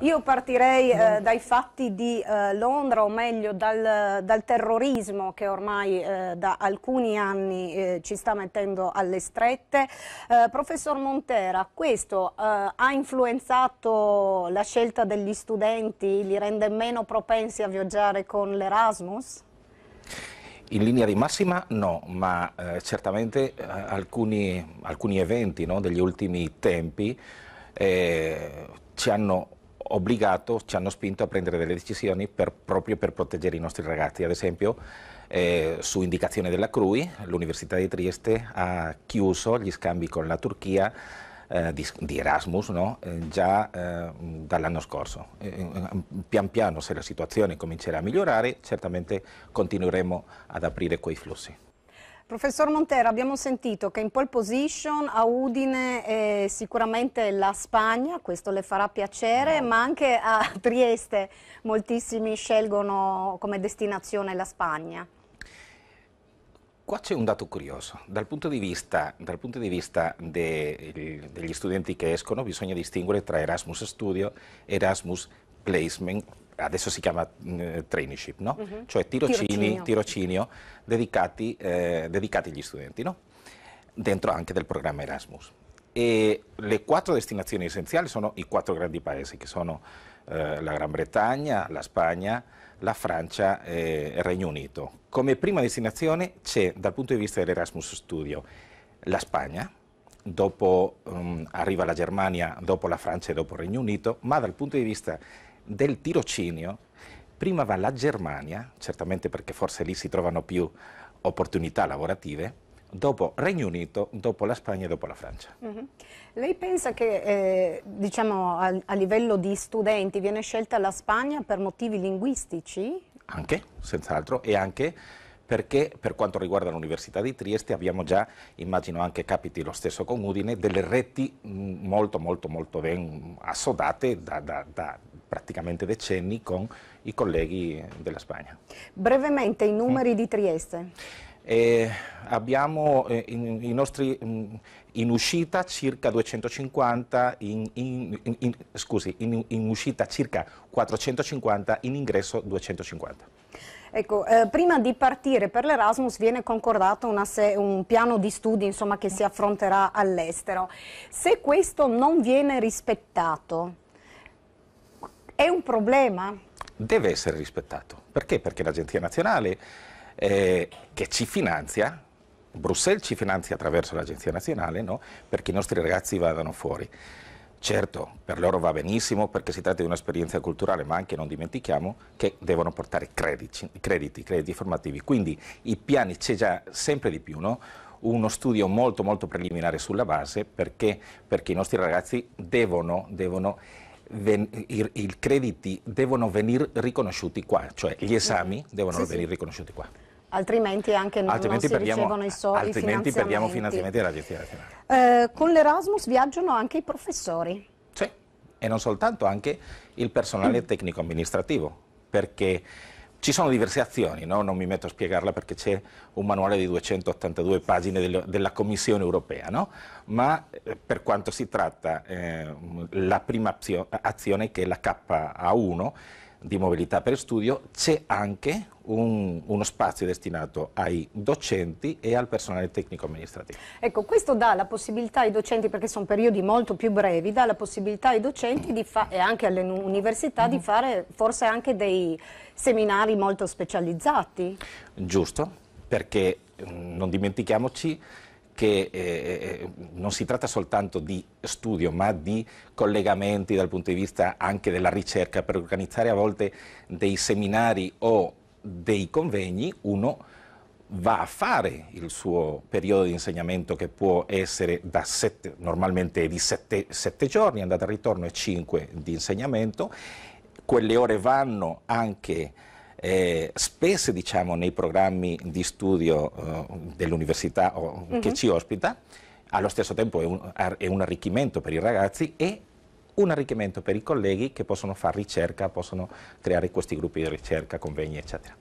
Io partirei eh, dai fatti di eh, Londra, o meglio dal, dal terrorismo che ormai eh, da alcuni anni eh, ci sta mettendo alle strette. Eh, professor Montera, questo eh, ha influenzato la scelta degli studenti, li rende meno propensi a viaggiare con l'Erasmus? In linea di massima no, ma eh, certamente eh, alcuni, alcuni, eventi no, degli ultimi tempi eh, ci hanno obbligato, ci hanno spinto a prendere delle decisioni per, proprio per proteggere i nostri ragazzi. Ad esempio, eh, su indicazione della CRUI, l'Università di Trieste ha chiuso gli scambi con la Turchia eh, di, di, Erasmus no? eh, già eh, dall'anno scorso. Um, pian piano, se la situazione comincerà a migliorare, certamente continueremo ad aprire quei flussi. Professor Montero, abbiamo sentito che in pole position a Udine è sicuramente la Spagna, questo le farà piacere, no. Mm. ma anche a Trieste moltissimi scelgono come destinazione la Spagna. Qua c'è un dato curioso, dal punto di vista, punto di vista de, degli studenti che escono bisogna distinguere tra Erasmus Studio e Erasmus Placement adesso si chiama mm, eh, traineeship, no? uh mhm. -huh. cioè tirocini, tirocinio, tirocinio dedicati, eh, dedicati, agli studenti, no? dentro anche del programma Erasmus. E le quattro destinazioni essenziali sono i quattro grandi paesi, che sono eh, la Gran Bretagna, la Spagna, la Francia e il Regno Unito. Come prima destinazione c'è, dal punto di vista dell'Erasmus Studio, la Spagna, dopo um, arriva la Germania, dopo la Francia e dopo il Regno Unito, ma dal punto di vista del tirocinio, prima va la Germania, certamente perché forse lì si trovano più opportunità lavorative, dopo Regno Unito, dopo la Spagna e dopo la Francia. Uh mhm. -huh. Lei pensa che eh, diciamo, a, a, livello di studenti viene scelta la Spagna per motivi linguistici? Anche, senz'altro, e anche perché per quanto riguarda l'Università di Trieste abbiamo già, immagino anche capiti lo stesso con Udine, delle reti mm, molto molto molto ben assodate da, da, da praticamente decenni con i colleghi della Spagna. Brevemente i mm. numeri mm. di Trieste. Eh, abbiamo eh, in, i nostri, mh, mm, in uscita circa 250, in, in, in scusi, in uscita circa 450, in ingresso 250. Ecco, eh, prima di partire per l'Erasmus viene concordato un piano di studi insomma, che si affronterà all'estero. Se questo non viene rispettato, è un problema? Deve essere rispettato. Perché? Perché l'Agenzia Nazionale eh, che ci finanzia, Bruxelles ci finanzia attraverso l'Agenzia Nazionale, no? perché i nostri ragazzi vadano fuori. Certo, per loro va benissimo perché si tratta di un'esperienza culturale, ma anche non dimentichiamo che devono portare crediti, crediti, crediti formativi. Quindi i piani c'è già sempre di più, no? uno studio molto molto preliminare sulla base perché, perché i nostri ragazzi devono, devono i, crediti devono venire riconosciuti qua, cioè gli mhm. esami devono sì, venire sì. riconosciuti qua. Altrimenti anche non, altrimenti non si perdiamo, ricevono i, soldi. altrimenti i perdiamo finanziamenti della gestione nazionale. Eh, con l'Erasmus viaggiano anche i professori. Sì, e non soltanto, anche il personale mm. tecnico amministrativo, perché ci sono diverse azioni, no? non mi metto a spiegarla perché c'è un manuale di 282 pagine del, della Commissione europea, no? ma eh, per quanto si tratta eh, la prima azione, azione che è la KA1 di mobilità per studio, c'è anche un, uno spazio destinato ai docenti e al personale tecnico amministrativo. Ecco, questo dà la possibilità ai docenti, perché sono periodi molto più brevi, dà la possibilità ai docenti e anche alle università mm. di mm-hmm. fare forse anche dei seminari molto specializzati. Giusto, perché mm, non dimentichiamoci che eh, eh, non si tratta soltanto di studio, ma di collegamenti dal punto di vista anche della ricerca, per organizzare a volte dei seminari o dei convegni, uno va a fare il suo periodo di insegnamento che può essere da sette, normalmente di sette, sette giorni, andata e ritorno e cinque di insegnamento, quelle ore vanno anche eh, spesse diciamo, nei programmi di studio eh, dell'università oh, mm -hmm. che mhm. ci ospita, allo stesso tempo è un, è un arricchimento per i ragazzi e un arricchimento per i colleghi che possono fare ricerca, possono creare questi gruppi di ricerca, convegni eccetera.